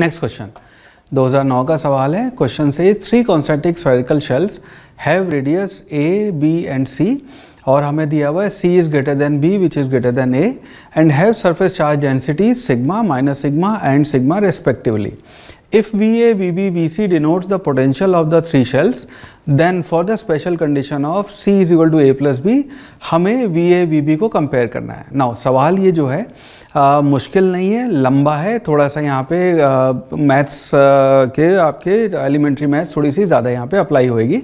next question 2009 का सवाल है क्वेश्चन से three concentric spherical shells have radius A B and C और हमें दिया हुआ है C is greater than B which is greater than A and have surface charge density sigma minus sigma and sigma respectively If B V C denotes the potential of the three shells, then for the special condition of C is equal to A plus B, हमें V B को compare करना है Now सवाल ये जो है आ, मुश्किल नहीं है लंबा है थोड़ा सा यहाँ पे मैथ्स के आपके एलिमेंट्री मैथ्स थोड़ी सी ज़्यादा यहाँ पे अप्लाई होएगी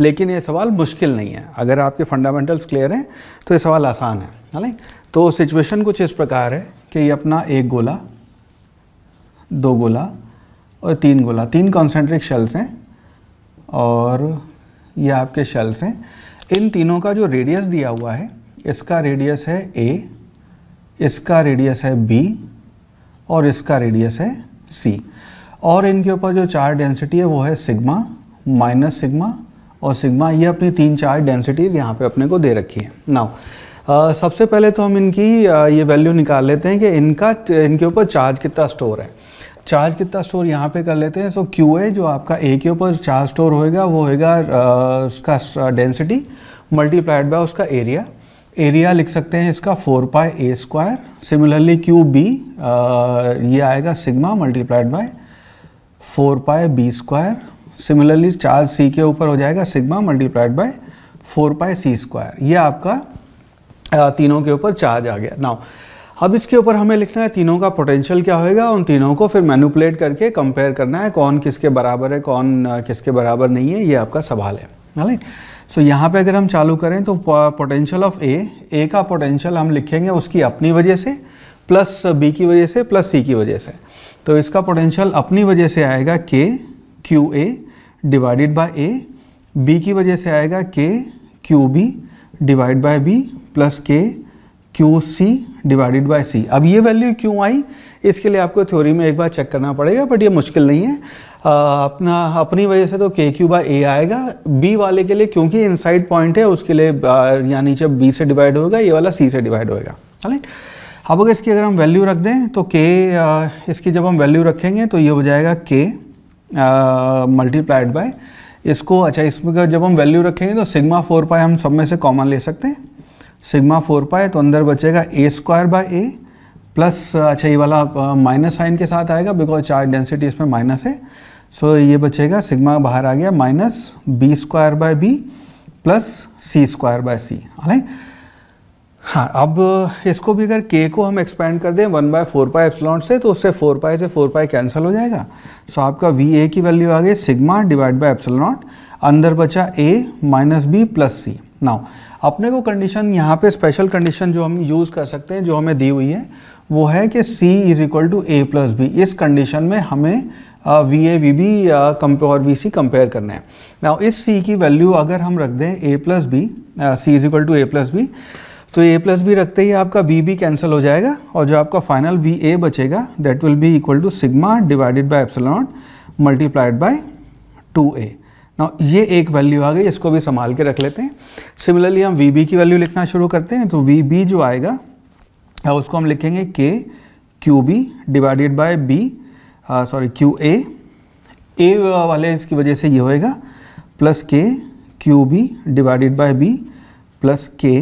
लेकिन ये सवाल मुश्किल नहीं है अगर आपके फंडामेंटल्स क्लियर हैं तो ये सवाल आसान है है ना तो सिचुएशन कुछ इस प्रकार है कि ये अपना एक गोला दो गोला और तीन गोला तीन कॉन्सेंट्रिक शेल्स हैं और ये आपके शेल्स हैं इन तीनों का जो रेडियस दिया हुआ है इसका रेडियस है ए इसका रेडियस है बी और इसका रेडियस है सी और इनके ऊपर जो चार डेंसिटी है वो है सिग्मा माइनस सिग्मा और सिग्मा ये अपनी तीन चार डेंसिटीज़ यहाँ पे अपने को दे रखी है नाउ सबसे पहले तो हम इनकी आ, ये वैल्यू निकाल लेते हैं कि इनका इनके ऊपर चार्ज कितना स्टोर है चार्ज कितना स्टोर यहाँ पे कर लेते हैं सो क्यू ए जो आपका ए के ऊपर चार्ज स्टोर होएगा वो होएगा उसका डेंसिटी मल्टीप्लाइड बाय उसका एरिया एरिया लिख सकते हैं इसका four pi A square similarly Q B ये आएगा sigma multiplied by four pi B square similarly charge C के ऊपर हो जाएगा sigma multiplied by four pi C square ये आपका uh, तीनों के ऊपर चार्ज आ गया नाउ अब इसके ऊपर हमें लिखना है तीनों का पोटेंशियल क्या होएगा उन तीनों को फिर मैनुपलेट करके कंपेयर करना है कौन किसके बराबर है कौन uh, किसके बराबर नहीं है ये आपका सवाल है राइट सो so, यहाँ पे अगर हम चालू करें तो पोटेंशियल ऑफ ए ए का पोटेंशियल हम लिखेंगे उसकी अपनी वजह से प्लस बी की वजह से प्लस सी की वजह से तो इसका पोटेंशियल अपनी वजह से आएगा K Q A divided by A B की वजह से आएगा K Q B divide by B plus K Q C divided by C अब ये वैल्यू क्यों आई इसके लिए आपको थ्योरी में एक बार चेक करना पड़ेगा बट ये मुश्किल नहीं है आ, अपना अपनी वजह से तो के क्यू बाई ए आएगा बी वाले के लिए क्योंकि इनसाइड पॉइंट है उसके लिए यहाँ नीचे बी से डिवाइड होगा ये वाला सी से डिवाइड होगा राइट अब अगर इसकी अगर हम वैल्यू रख दें तो के आ, इसकी जब हम वैल्यू रखेंगे तो ये हो जाएगा के मल्टीप्लाइड बाय इसको अच्छा इसमें जब हम वैल्यू रखेंगे तो सिग्मा फोर पाई हम सब में से कॉमन ले सकते हैं सिग्मा फोर पाए तो अंदर बचेगा A square by A plus अच्छा ये वाला माइनस uh, साइन के साथ आएगा बिकॉज चार्ज डेंसिटी इसमें माइनस है सो so, ये बचेगा सिग्मा बाहर आ गया minus B square by B plus C square by C right हाँ अब uh, इसको भी अगर के को हम एक्सपेंड कर दें one by four pi epsilon naught से तो उससे फोर पाई से फोर पाई कैंसिल हो जाएगा सो so, आपका वी ए की वैल्यू आ गई सिग्मा डिवाइड बाय एप्सलॉन्ट अंदर बचा A minus B plus C now अपने को कंडीशन यहाँ पे स्पेशल कंडीशन जो हम यूज़ कर सकते हैं जो हमें दी हुई है वो है कि C is equal to A plus B इस कंडीशन में हमें वी ए वी बी और वी सी कंपेयर करना है नाउ इस C की वैल्यू अगर हम रख दें A plus B C is equal to A plus B तो ए प्लस बी रखते ही आपका बी बी कैंसिल हो जाएगा और जो आपका फाइनल वी ए बचेगा that will be equal to sigma divided by epsilon multiplied by two A ना ये एक वैल्यू आ गई इसको भी संभाल के रख लेते हैं सिमिलरली हम वी की वैल्यू लिखना शुरू करते हैं तो वी जो आएगा उसको हम लिखेंगे K Q B divided by B sorry Q A A वाले इसकी वजह से ये होएगा plus K Q B divided by B plus K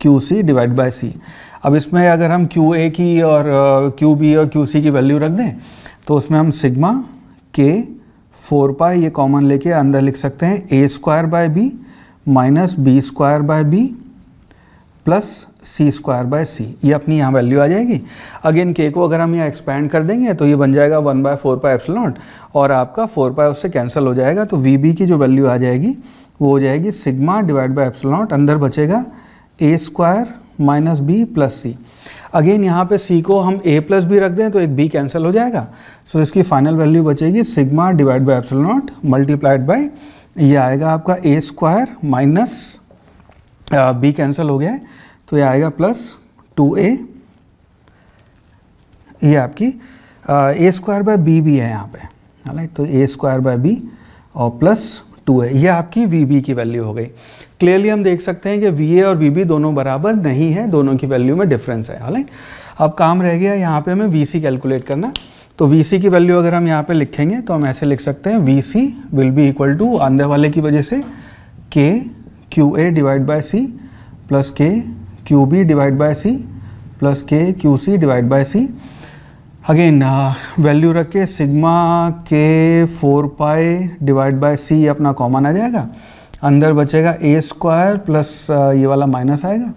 Q C divide by C अब इसमें अगर हम क्यू ए की और क्यू बी और क्यू सी की वैल्यू रख दें तो उसमें हम सिग्मा के फोर पाई ये कॉमन लेके अंदर लिख सकते हैं A square by B minus B square by B plus C square by C ये अपनी यहाँ वैल्यू आ जाएगी अगेन के को अगर हम यहाँ एक्सपैंड कर देंगे तो ये बन जाएगा one by four pi epsilon और आपका फोर पाई उससे कैंसिल हो जाएगा तो वी बी की जो वैल्यू आ जाएगी वो हो जाएगी sigma divide by epsilon naught अंदर बचेगा A square minus B plus C again यहाँ पे सी को हम ए प्लस बी रख दें तो एक बी कैंसिल हो जाएगा सो so, इसकी फाइनल वैल्यू बचेगी sigma divide by epsilon naught multiplied by ये आएगा आपका A square minus B cancel हो गया तो ये आएगा प्लस टू ए ये आपकी ए स्क्वायर बाय बी भी है यहाँ पे राइट तो ए स्क्वायर बाय बी और प्लस टू है ये आपकी वी बी की वैल्यू हो गई क्लियरली हम देख सकते हैं कि वी और वी दोनों बराबर नहीं है दोनों की वैल्यू में डिफरेंस है हालांकि अब काम रह गया यहाँ पे हमें वी सी कैलकुलेट करना तो वी सी की वैल्यू अगर हम यहाँ पे लिखेंगे तो हम ऐसे लिख सकते हैं V C will be equal to अंधे वाले की वजह से K Q A divide by C plus K Q B divide by C plus K Q C divide by C again value रख के सिग्मा के फोर पाए डिवाइड बाय सी अपना common आ जाएगा अंदर बचेगा ए स्क्वायर प्लस ये वाला minus आएगा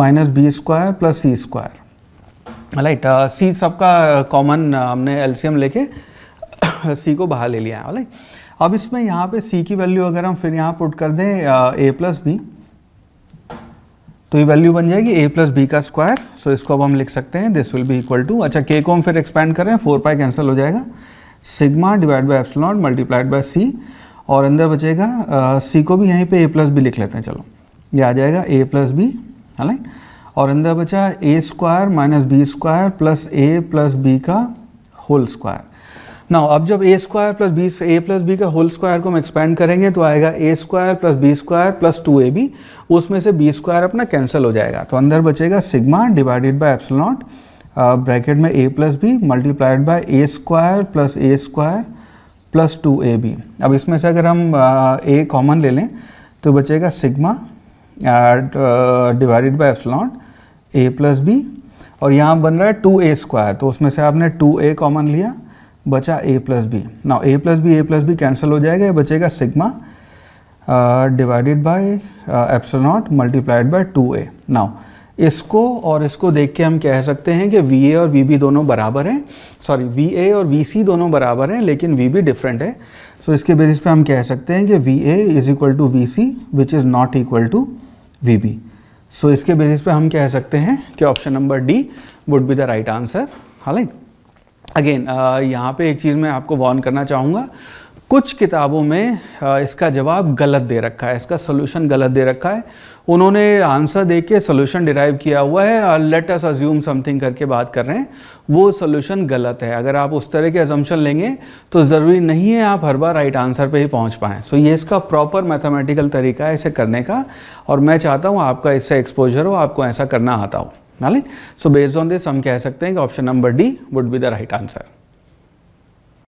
minus B square plus C square right C सबका कॉमन uh, uh, हमने एलसीएम लेके सी को बाहर ले लिया है राइट अब इसमें यहाँ पे सी की वैल्यू अगर हम फिर यहाँ पुट कर दें ए प्लस बी तो ये वैल्यू बन जाएगी ए प्लस बी का स्क्वायर सो so इसको अब हम लिख सकते हैं this will be equal to अच्छा के को हम फिर एक्सपेंड करें फोर पाई कैंसिल हो जाएगा sigma divide by epsilon naught multiplied by C और अंदर बचेगा सी को भी यहीं पे ए प्लस बी लिख लेते हैं चलो ये आ जाएगा ए प्लस बी है ना और अंदर बचा A square minus B square plus A plus B का होल स्क्वायर ना अब जब A square plus B A plus B का होल स्क्वायर को हम एक्सपेंड करेंगे तो आएगा A square plus B square plus two A B उसमें से बी स्क्वायर अपना कैंसिल हो जाएगा तो अंदर बचेगा sigma divided by epsilon naught bracket में A plus B multiplied by A square plus A square plus two A B अब इसमें से अगर हम ए कॉमन ले लें तो बचेगा sigma divided by epsilon A plus B और यहाँ बन रहा है टू ए स्क्वायर तो उसमें से आपने टू ए कॉमन लिया बचा ए प्लस बी ना A plus B A plus B cancel हो जाएगा ये बचेगा sigma divided by epsilon multiplied by two A now इसको और इसको देख के हम कह सकते हैं कि वी और वी दोनों बराबर हैं सॉरी वी और वी दोनों बराबर हैं लेकिन वी डिफरेंट है सो so, इसके बेसिस पे हम कह सकते हैं कि V A is equal to V C which is not equal to V B so इसके बेसिस पे हम कह सकते हैं कि option number D would be the right answer हालांकि अगेन यहाँ पे एक चीज़ मैं आपको वॉर्न करना चाहूँगा कुछ किताबों में uh, इसका जवाब गलत दे रखा है इसका सोल्यूशन गलत दे रखा है उन्होंने आंसर दे के सोल्यूशन डिराइव किया हुआ है और लेट अस अज्यूम समथिंग करके बात कर रहे हैं वो सोल्यूशन गलत है अगर आप उस तरह के एजम्पन लेंगे तो ज़रूरी नहीं है आप हर बार राइट आंसर पे ही पहुंच पाएँ सो so, ये इसका प्रॉपर मैथमेटिकल तरीका है इसे करने का और मैं चाहता हूँ आपका इससे एक्सपोजर हो आपको ऐसा करना आता हो नाले सो बेस्ड ऑन दिस हम कह सकते हैं कि option number D would be the right answer